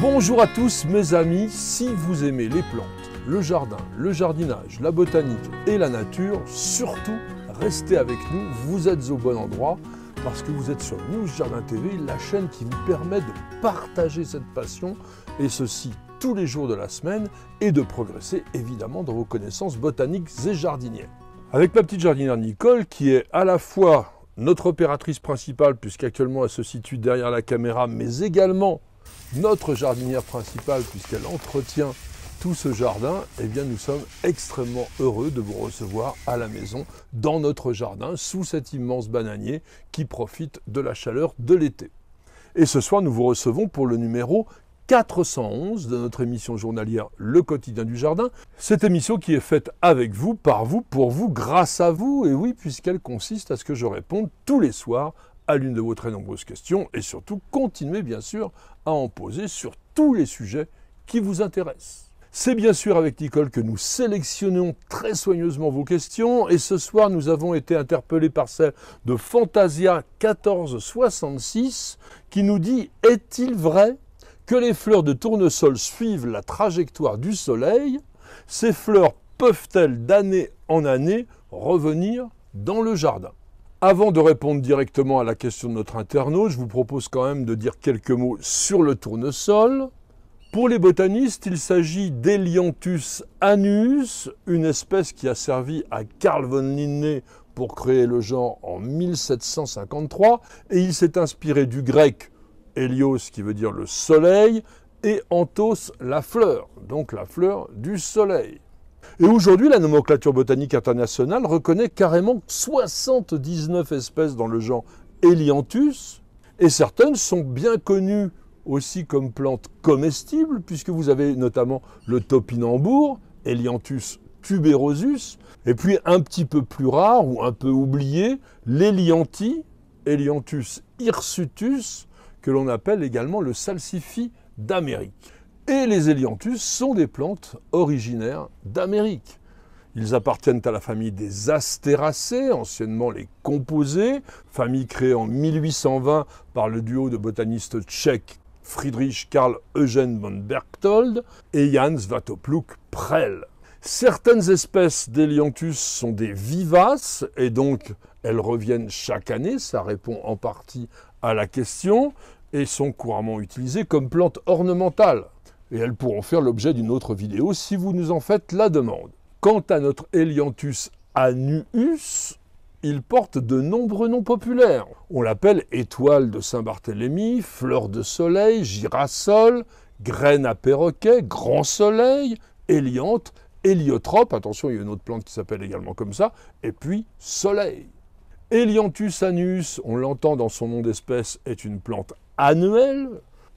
Bonjour à tous mes amis, si vous aimez les plantes, le jardin, le jardinage, la botanique et la nature, surtout restez avec nous, vous êtes au bon endroit parce que vous êtes sur Nous Jardin TV, la chaîne qui vous permet de partager cette passion et ceci tous les jours de la semaine et de progresser évidemment dans vos connaissances botaniques et jardinières. Avec ma petite jardinière Nicole qui est à la fois notre opératrice principale puisqu'actuellement elle se situe derrière la caméra mais également notre jardinière principale, puisqu'elle entretient tout ce jardin, eh bien nous sommes extrêmement heureux de vous recevoir à la maison, dans notre jardin, sous cet immense bananier qui profite de la chaleur de l'été. Et ce soir, nous vous recevons pour le numéro 411 de notre émission journalière Le quotidien du jardin. Cette émission qui est faite avec vous, par vous, pour vous, grâce à vous, et oui, puisqu'elle consiste à ce que je réponde tous les soirs à l'une de vos très nombreuses questions et surtout continuez bien sûr à en poser sur tous les sujets qui vous intéressent. C'est bien sûr avec Nicole que nous sélectionnons très soigneusement vos questions et ce soir nous avons été interpellés par celle de Fantasia 1466 qui nous dit Est-il vrai que les fleurs de tournesol suivent la trajectoire du soleil Ces fleurs peuvent-elles d'année en année revenir dans le jardin avant de répondre directement à la question de notre internaute, je vous propose quand même de dire quelques mots sur le tournesol. Pour les botanistes, il s'agit d'Elianthus anus, une espèce qui a servi à Carl von Linné pour créer le genre en 1753, et il s'est inspiré du grec Helios, qui veut dire le soleil, et Anthos, la fleur, donc la fleur du soleil. Et aujourd'hui, la nomenclature botanique internationale reconnaît carrément 79 espèces dans le genre Helianthus, et certaines sont bien connues aussi comme plantes comestibles, puisque vous avez notamment le topinambour, Helianthus tuberosus, et puis un petit peu plus rare ou un peu oublié, l'Helianthi, Helianthus hirsutus, que l'on appelle également le salsifi d'Amérique et les Helianthus sont des plantes originaires d'Amérique. Ils appartiennent à la famille des Astéracées, anciennement les composés, famille créée en 1820 par le duo de botanistes tchèques Friedrich Karl Eugen von Berchtold et Jans Vatopluk Prell. Certaines espèces d'Helianthus sont des vivaces et donc elles reviennent chaque année, ça répond en partie à la question, et sont couramment utilisées comme plantes ornementales et elles pourront faire l'objet d'une autre vidéo si vous nous en faites la demande. Quant à notre Helianthus annuus, il porte de nombreux noms populaires. On l'appelle étoile de Saint-Barthélemy, fleur de soleil, girasol, graine à perroquet, grand soleil, héliante, héliotrope, attention il y a une autre plante qui s'appelle également comme ça, et puis soleil. Helianthus annuus, on l'entend dans son nom d'espèce, est une plante annuelle,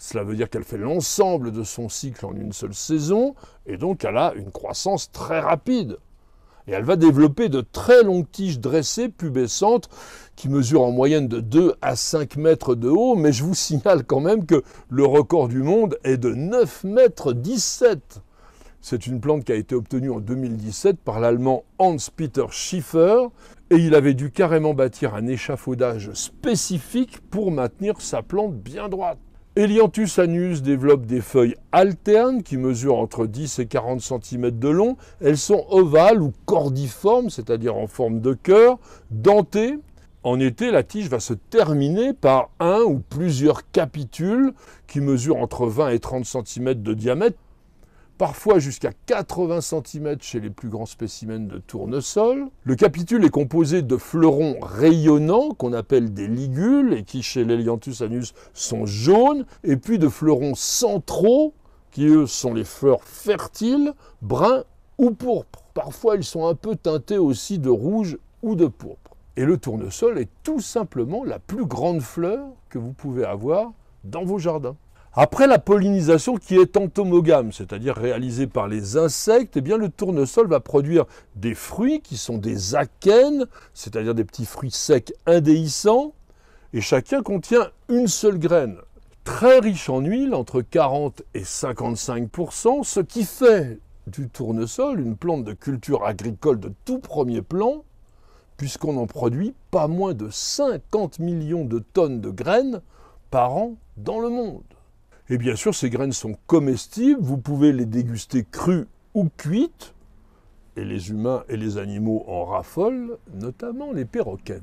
cela veut dire qu'elle fait l'ensemble de son cycle en une seule saison, et donc elle a une croissance très rapide. Et elle va développer de très longues tiges dressées, pubescentes, qui mesurent en moyenne de 2 à 5 mètres de haut, mais je vous signale quand même que le record du monde est de 9 mètres 17. C'est une plante qui a été obtenue en 2017 par l'allemand Hans-Peter Schiffer, et il avait dû carrément bâtir un échafaudage spécifique pour maintenir sa plante bien droite. Elianthus anus développe des feuilles alternes qui mesurent entre 10 et 40 cm de long. Elles sont ovales ou cordiformes, c'est-à-dire en forme de cœur, dentées. En été, la tige va se terminer par un ou plusieurs capitules qui mesurent entre 20 et 30 cm de diamètre, parfois jusqu'à 80 cm chez les plus grands spécimens de tournesol. Le capitule est composé de fleurons rayonnants qu'on appelle des ligules et qui chez l'Helianthus anus sont jaunes, et puis de fleurons centraux qui eux sont les fleurs fertiles, bruns ou pourpres. Parfois ils sont un peu teintés aussi de rouge ou de pourpre. Et le tournesol est tout simplement la plus grande fleur que vous pouvez avoir dans vos jardins. Après la pollinisation qui est entomogame, c'est-à-dire réalisée par les insectes, eh bien le tournesol va produire des fruits qui sont des akènes, c'est-à-dire des petits fruits secs indéhiscents, et chacun contient une seule graine, très riche en huile, entre 40 et 55 ce qui fait du tournesol une plante de culture agricole de tout premier plan, puisqu'on en produit pas moins de 50 millions de tonnes de graines par an dans le monde. Et bien sûr, ces graines sont comestibles, vous pouvez les déguster crues ou cuites, et les humains et les animaux en raffolent, notamment les perroquets.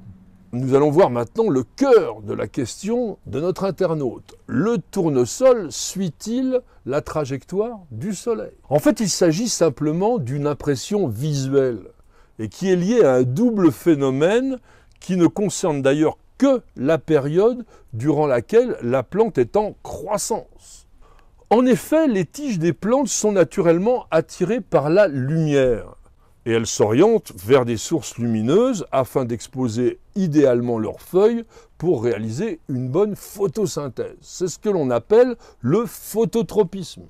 Nous allons voir maintenant le cœur de la question de notre internaute. Le tournesol suit-il la trajectoire du Soleil En fait, il s'agit simplement d'une impression visuelle et qui est liée à un double phénomène qui ne concerne d'ailleurs que la période durant laquelle la plante est en croissance. En effet, les tiges des plantes sont naturellement attirées par la lumière et elles s'orientent vers des sources lumineuses afin d'exposer idéalement leurs feuilles pour réaliser une bonne photosynthèse. C'est ce que l'on appelle le phototropisme.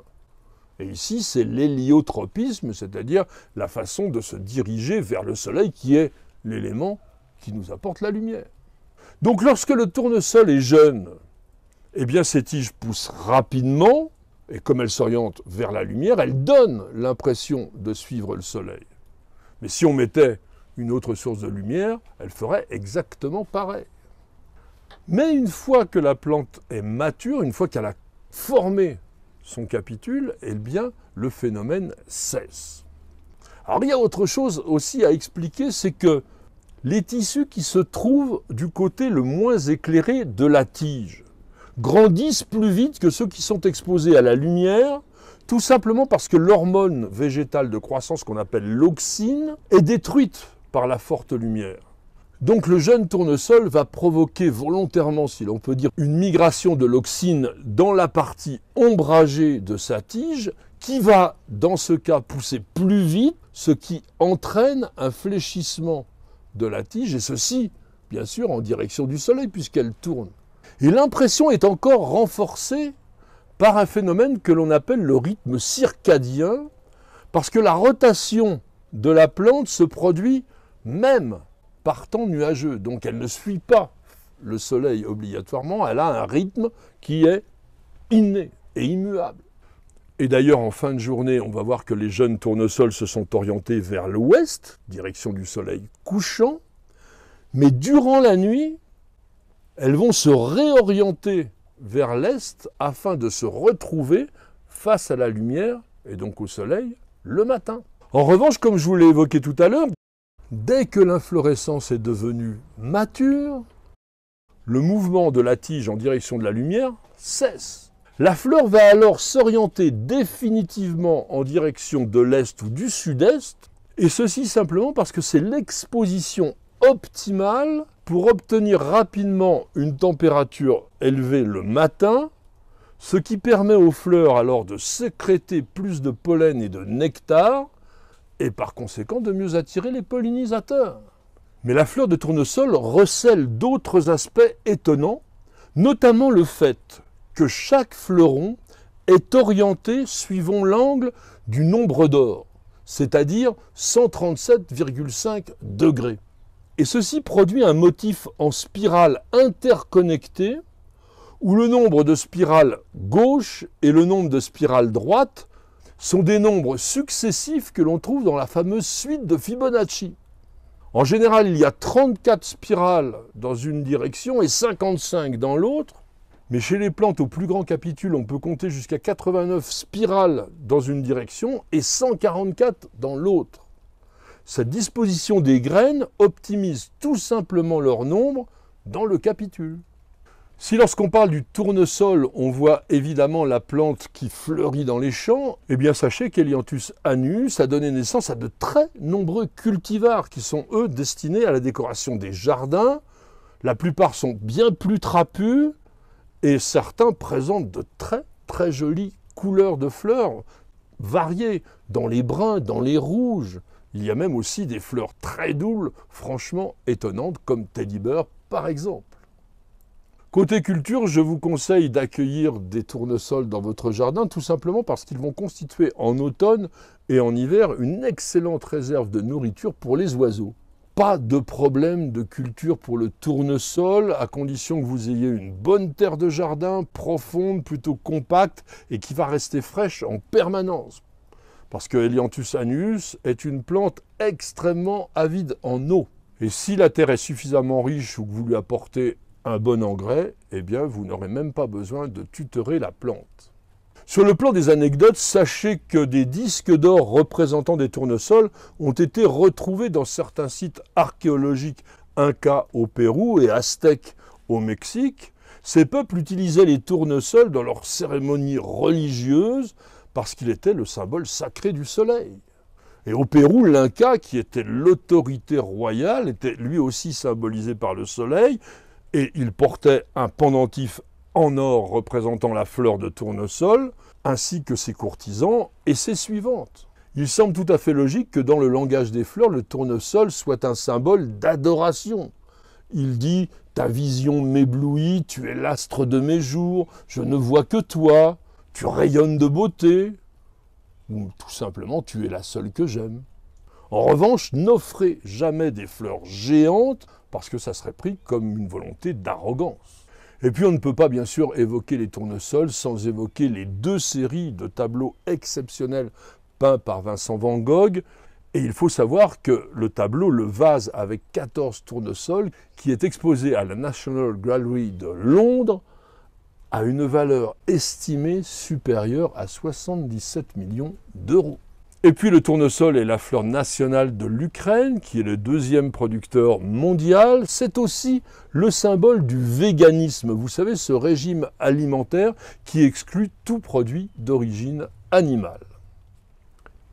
Et ici, c'est l'héliotropisme, c'est-à-dire la façon de se diriger vers le soleil qui est l'élément qui nous apporte la lumière. Donc lorsque le tournesol est jeune, eh bien ses tiges poussent rapidement, et comme elles s'orientent vers la lumière, elles donnent l'impression de suivre le soleil. Mais si on mettait une autre source de lumière, elle ferait exactement pareil. Mais une fois que la plante est mature, une fois qu'elle a formé son capitule, eh bien, le phénomène cesse. Alors il y a autre chose aussi à expliquer, c'est que les tissus qui se trouvent du côté le moins éclairé de la tige grandissent plus vite que ceux qui sont exposés à la lumière, tout simplement parce que l'hormone végétale de croissance qu'on appelle l'auxine est détruite par la forte lumière. Donc le jeune tournesol va provoquer volontairement, si l'on peut dire, une migration de l'auxine dans la partie ombragée de sa tige, qui va dans ce cas pousser plus vite, ce qui entraîne un fléchissement de la tige, et ceci, bien sûr, en direction du Soleil, puisqu'elle tourne. Et l'impression est encore renforcée par un phénomène que l'on appelle le rythme circadien, parce que la rotation de la plante se produit même par temps nuageux. Donc elle ne suit pas le soleil obligatoirement, elle a un rythme qui est inné et immuable. Et d'ailleurs, en fin de journée, on va voir que les jeunes tournesols se sont orientés vers l'ouest, direction du soleil couchant. Mais durant la nuit, elles vont se réorienter vers l'est afin de se retrouver face à la lumière et donc au soleil le matin. En revanche, comme je vous l'ai évoqué tout à l'heure, dès que l'inflorescence est devenue mature, le mouvement de la tige en direction de la lumière cesse. La fleur va alors s'orienter définitivement en direction de l'est ou du sud-est, et ceci simplement parce que c'est l'exposition optimale pour obtenir rapidement une température élevée le matin, ce qui permet aux fleurs alors de sécréter plus de pollen et de nectar, et par conséquent de mieux attirer les pollinisateurs. Mais la fleur de tournesol recèle d'autres aspects étonnants, notamment le fait que chaque fleuron est orienté suivant l'angle du nombre d'or, c'est-à-dire 137,5 degrés. Et ceci produit un motif en spirale interconnectée où le nombre de spirales gauche et le nombre de spirales droite sont des nombres successifs que l'on trouve dans la fameuse suite de Fibonacci. En général, il y a 34 spirales dans une direction et 55 dans l'autre, mais chez les plantes au plus grand capitules, on peut compter jusqu'à 89 spirales dans une direction et 144 dans l'autre. Cette disposition des graines optimise tout simplement leur nombre dans le capitule. Si lorsqu'on parle du tournesol, on voit évidemment la plante qui fleurit dans les champs, eh bien sachez qu'Elianthus anus a donné naissance à de très nombreux cultivars qui sont eux destinés à la décoration des jardins. La plupart sont bien plus trapus et certains présentent de très très jolies couleurs de fleurs variées, dans les bruns, dans les rouges. Il y a même aussi des fleurs très doubles, franchement étonnantes, comme Teddy Bear par exemple. Côté culture, je vous conseille d'accueillir des tournesols dans votre jardin, tout simplement parce qu'ils vont constituer en automne et en hiver une excellente réserve de nourriture pour les oiseaux pas de problème de culture pour le tournesol, à condition que vous ayez une bonne terre de jardin, profonde, plutôt compacte, et qui va rester fraîche en permanence. Parce que Helianthus anus est une plante extrêmement avide en eau. Et si la terre est suffisamment riche ou que vous lui apportez un bon engrais, eh bien vous n'aurez même pas besoin de tutorer la plante. Sur le plan des anecdotes, sachez que des disques d'or représentant des tournesols ont été retrouvés dans certains sites archéologiques Inca au Pérou et Aztèques au Mexique. Ces peuples utilisaient les tournesols dans leurs cérémonies religieuses parce qu'il était le symbole sacré du soleil. Et au Pérou, l'Inca, qui était l'autorité royale, était lui aussi symbolisé par le soleil, et il portait un pendentif en or représentant la fleur de tournesol, ainsi que ses courtisans et ses suivantes. Il semble tout à fait logique que dans le langage des fleurs, le tournesol soit un symbole d'adoration. Il dit Ta vision m'éblouit, tu es l'astre de mes jours, je ne vois que toi, tu rayonnes de beauté. Ou tout simplement, tu es la seule que j'aime. En revanche, n'offrez jamais des fleurs géantes parce que ça serait pris comme une volonté d'arrogance. Et puis on ne peut pas bien sûr évoquer les tournesols sans évoquer les deux séries de tableaux exceptionnels peints par Vincent Van Gogh. Et il faut savoir que le tableau, le vase avec 14 tournesols, qui est exposé à la National Gallery de Londres, a une valeur estimée supérieure à 77 millions d'euros. Et puis le tournesol est la fleur nationale de l'Ukraine, qui est le deuxième producteur mondial. C'est aussi le symbole du véganisme, vous savez, ce régime alimentaire qui exclut tout produit d'origine animale.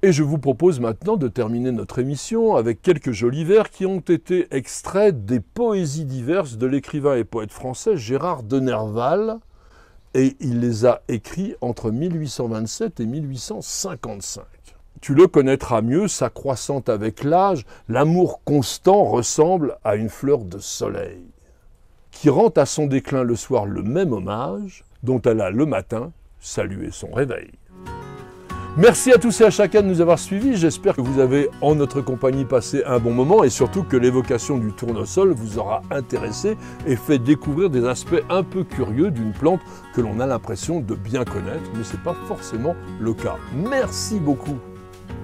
Et je vous propose maintenant de terminer notre émission avec quelques jolis vers qui ont été extraits des poésies diverses de l'écrivain et poète français Gérard de Nerval, et il les a écrits entre 1827 et 1855. Tu le connaîtras mieux, s'accroissant avec l'âge, l'amour constant ressemble à une fleur de soleil, qui rend à son déclin le soir le même hommage dont elle a le matin salué son réveil. Merci à tous et à chacun de nous avoir suivis. J'espère que vous avez en notre compagnie passé un bon moment et surtout que l'évocation du tournesol vous aura intéressé et fait découvrir des aspects un peu curieux d'une plante que l'on a l'impression de bien connaître, mais ce n'est pas forcément le cas. Merci beaucoup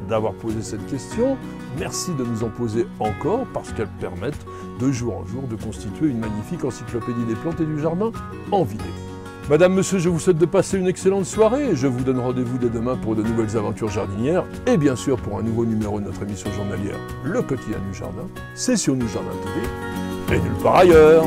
d'avoir posé cette question. Merci de nous en poser encore parce qu'elles permettent de jour en jour de constituer une magnifique encyclopédie des plantes et du jardin en vidéo. Madame, monsieur, je vous souhaite de passer une excellente soirée. Je vous donne rendez-vous dès demain pour de nouvelles aventures jardinières et bien sûr pour un nouveau numéro de notre émission journalière Le quotidien du jardin. C'est sur Nous Jardin TV et nulle part ailleurs.